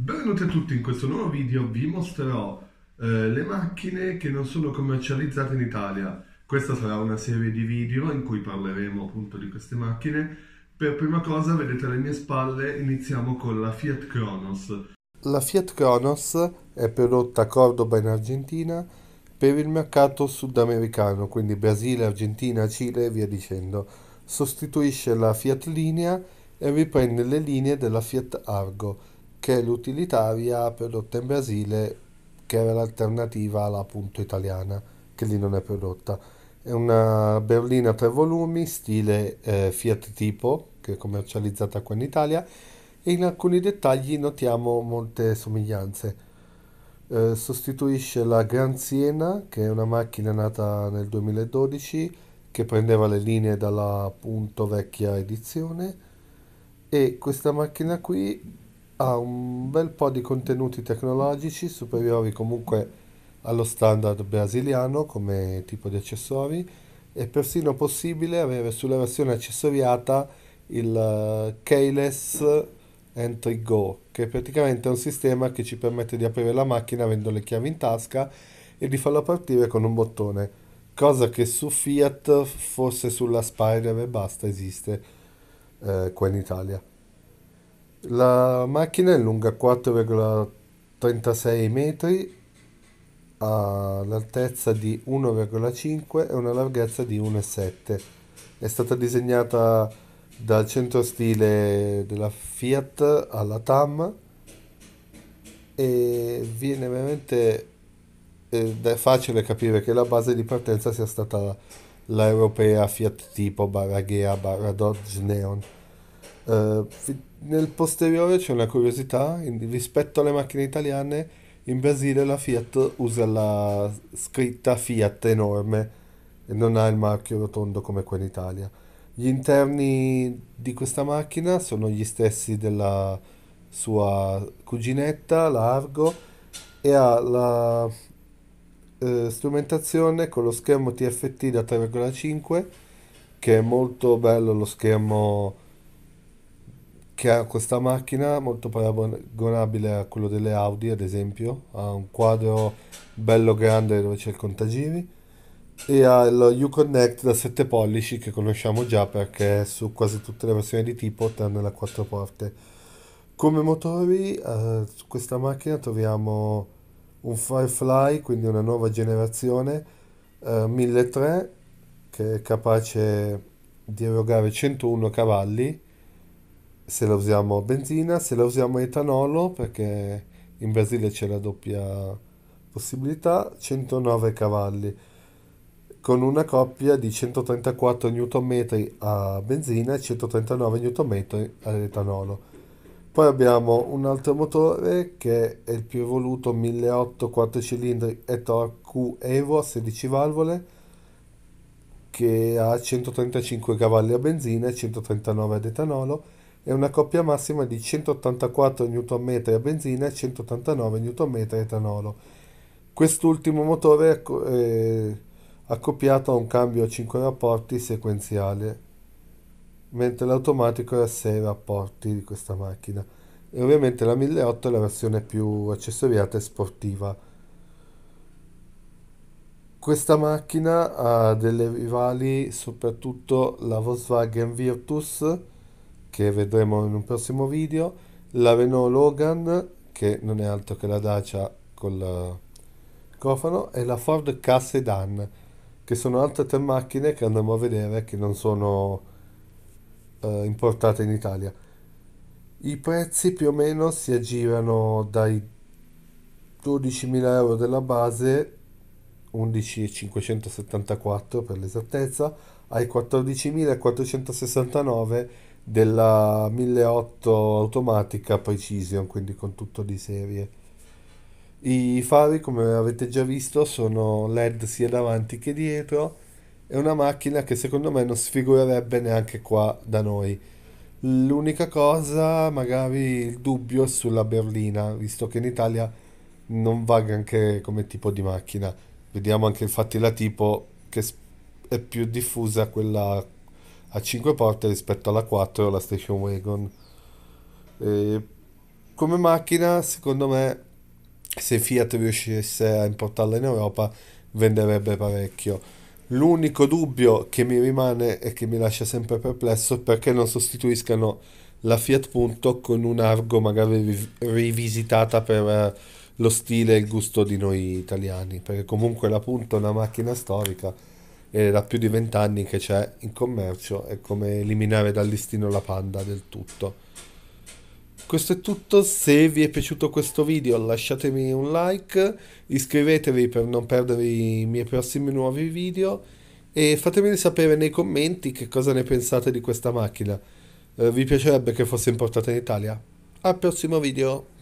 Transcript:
Benvenuti a tutti, in questo nuovo video vi mostrerò eh, le macchine che non sono commercializzate in Italia. Questa sarà una serie di video in cui parleremo appunto di queste macchine. Per prima cosa, vedete alle mie spalle, iniziamo con la Fiat Kronos. La Fiat Kronos è prodotta a Cordoba in Argentina per il mercato sudamericano, quindi Brasile, Argentina, Cile e via dicendo. Sostituisce la Fiat Linea e riprende le linee della Fiat Argo che è l'utilitaria prodotta in Brasile che era l'alternativa alla punto italiana che lì non è prodotta è una berlina a tre volumi stile eh, Fiat Tipo che è commercializzata qua in Italia e in alcuni dettagli notiamo molte somiglianze eh, sostituisce la Gran Siena che è una macchina nata nel 2012 che prendeva le linee dalla punto vecchia edizione e questa macchina qui ha un bel po' di contenuti tecnologici superiori comunque allo standard brasiliano come tipo di accessori è persino possibile avere sulla versione accessoriata il eh, keyless entry go che è praticamente un sistema che ci permette di aprire la macchina avendo le chiavi in tasca e di farla partire con un bottone cosa che su Fiat forse sulla Spider e basta esiste eh, qua in Italia la macchina è lunga 4,36 metri, ha l'altezza di 1,5 e una larghezza di 1,7. È stata disegnata dal centro stile della Fiat alla TAM e viene veramente è facile capire che la base di partenza sia stata l'europea Fiat tipo barra Ghea barra Dodge Neon. Uh, nel posteriore c'è una curiosità, in, rispetto alle macchine italiane, in Brasile la Fiat usa la scritta Fiat enorme e non ha il marchio rotondo come qua in Italia. Gli interni di questa macchina sono gli stessi della sua cuginetta, la Argo, e ha la eh, strumentazione con lo schermo TFT da 3,5 che è molto bello lo schermo che ha questa macchina molto paragonabile a quello delle Audi, ad esempio, ha un quadro bello grande dove c'è il contagiri e ha lo U-Connect da 7 pollici che conosciamo già perché è su quasi tutte le versioni di tipo tranne la 4 porte. Come motori eh, su questa macchina troviamo un Firefly, quindi una nuova generazione, eh, 1300 che è capace di erogare 101 cavalli se la usiamo a benzina, se la usiamo a etanolo perché in Brasile c'è la doppia possibilità, 109 cavalli con una coppia di 134 Nm a benzina e 139 Nm ad etanolo. Poi abbiamo un altro motore che è il più evoluto 1.8 4 cilindri Etor Q Evo a 16 valvole che ha 135 cavalli a benzina e 139 ad etanolo e una coppia massima di 184 Nm a benzina e 189 Nm a etanolo. Quest'ultimo motore è accoppiato a un cambio a 5 rapporti sequenziale, mentre l'automatico è a 6 rapporti di questa macchina. E ovviamente la 1008 è la versione più accessoriata e sportiva. Questa macchina ha delle rivali, soprattutto la Volkswagen Virtus, che vedremo in un prossimo video, la Renault Logan che non è altro che la Dacia col eh, cofano e la Ford K Sedan che sono altre tre macchine che andremo a vedere che non sono eh, importate in Italia. I prezzi più o meno si aggirano dai 12.000 euro della base 11.574 per l'esattezza ai 14.469 della 1008 automatica Precision, quindi con tutto di serie. I fari, come avete già visto, sono LED sia davanti che dietro. È una macchina che secondo me non sfigurerebbe neanche qua da noi. L'unica cosa, magari il dubbio è sulla berlina, visto che in Italia non va anche come tipo di macchina. Vediamo anche infatti la tipo che è più diffusa quella a 5 porte rispetto alla 4 la station wagon. E come macchina, secondo me, se Fiat riuscisse a importarla in Europa, venderebbe parecchio. L'unico dubbio che mi rimane e che mi lascia sempre perplesso è perché non sostituiscano la Fiat Punto con un Argo magari rivisitata per eh, lo stile e il gusto di noi italiani, perché comunque la Punto è una macchina storica è da più di vent'anni che c'è in commercio, è come eliminare dal listino la panda del tutto. Questo è tutto, se vi è piaciuto questo video lasciatemi un like, iscrivetevi per non perdere i miei prossimi nuovi video e fatemi sapere nei commenti che cosa ne pensate di questa macchina. Eh, vi piacerebbe che fosse importata in Italia? Al prossimo video!